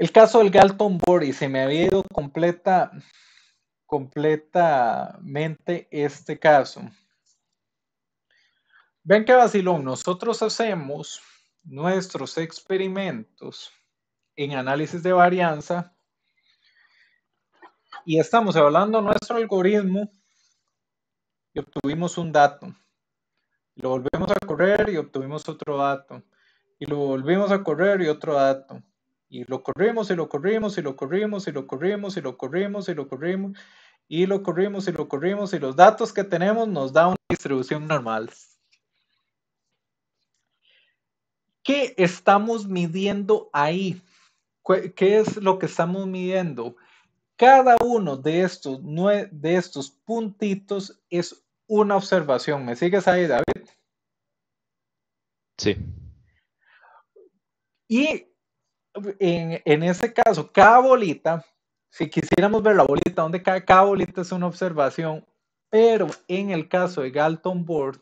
El caso del Galton Boris, se me había ido completa, completamente este caso. Ven que vacilón, nosotros hacemos nuestros experimentos en análisis de varianza y estamos evaluando nuestro algoritmo y obtuvimos un dato. Lo volvemos a correr y obtuvimos otro dato. Y lo volvimos a correr y otro dato y lo corrimos y lo corrimos y lo corrimos y lo corrimos y lo corrimos y lo corrimos y lo corrimos y lo corrimos y los datos que tenemos nos da una distribución normal. ¿Qué estamos midiendo ahí? ¿Qué es lo que estamos midiendo? Cada uno de estos, de estos puntitos es una observación. ¿Me sigues ahí, David? Sí. Y en, en ese caso, cada bolita, si quisiéramos ver la bolita, donde cada, bolita es una observación, pero en el caso de Galton Board,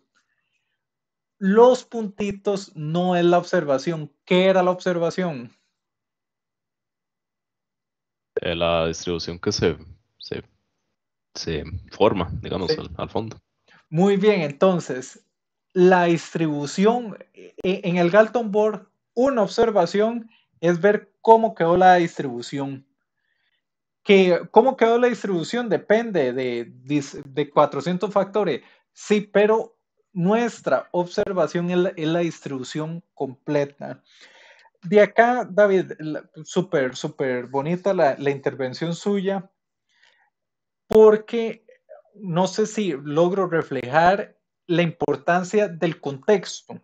los puntitos no es la observación. ¿Qué era la observación? Eh, la distribución que se, se, forma, digamos, al, al, fondo. Muy bien, entonces, la distribución eh, en el Galton Board, una observación es ver cómo quedó la distribución. Que, ¿Cómo quedó la distribución? Depende de, 400 factores. Sí, pero nuestra observación es la, distribución completa. De acá, David, súper, súper bonita la, la intervención suya, porque no sé si logro reflejar la importancia del contexto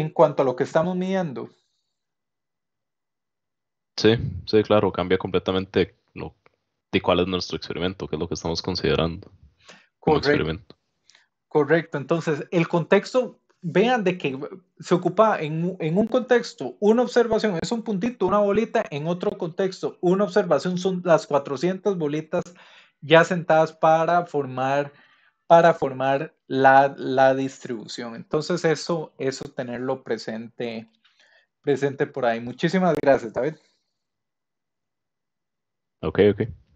en cuanto a lo que estamos midiendo. Sí, sí, claro, cambia completamente de cuál es nuestro experimento, qué es lo que estamos considerando Correcto. Correcto, entonces el contexto, vean de que se ocupa en, en, un contexto, una observación es un puntito, una bolita, en otro contexto, una observación son las 400 bolitas ya sentadas para formar para formar la, la distribución. Entonces eso, eso tenerlo presente, presente por ahí. Muchísimas gracias, David. Ok, ok.